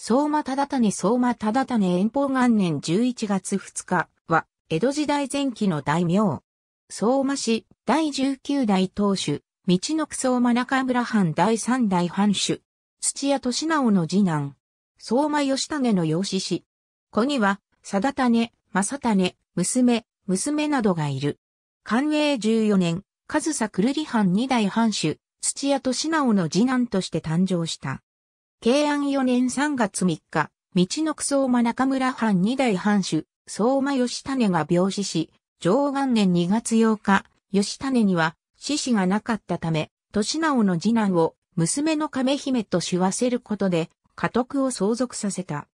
相馬忠種相馬忠種遠方元年11月2日は、江戸時代前期の大名。相馬氏、第19代当主、道のく相馬中村藩第3代藩主、土屋敏直の次男、相馬義種の養子氏。子には、貞種、正種、娘、娘などがいる。寛永14年、上総久留里藩二代藩主、土屋敏直の次男として誕生した。慶安4年3月3日、道のく相馬中村藩二代藩主、相馬義種が病死し、上元年2月8日、義種には死死がなかったため、年直の次男を娘の亀姫と死わせることで、家督を相続させた。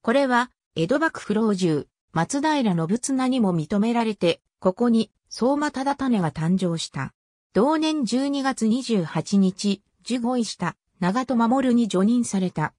これは、江戸幕府老中、松平信綱にも認められて、ここに相馬忠種が誕生した。同年12月28日、受護位した長戸守に除任された。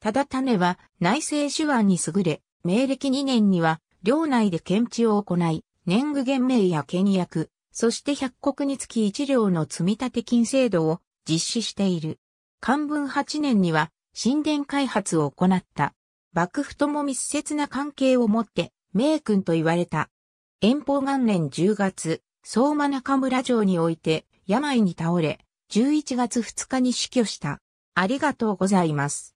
ただ種は内政手腕に優れ、明暦2年には領内で検知を行い、年貢減免や倹約、そして百国につき一両の積立金制度を実施している。漢文8年には神殿開発を行った。幕府とも密接な関係を持って、名君と言われた。遠方元年10月、相馬中村城において病に倒れ、11月2日に死去した。ありがとうございます。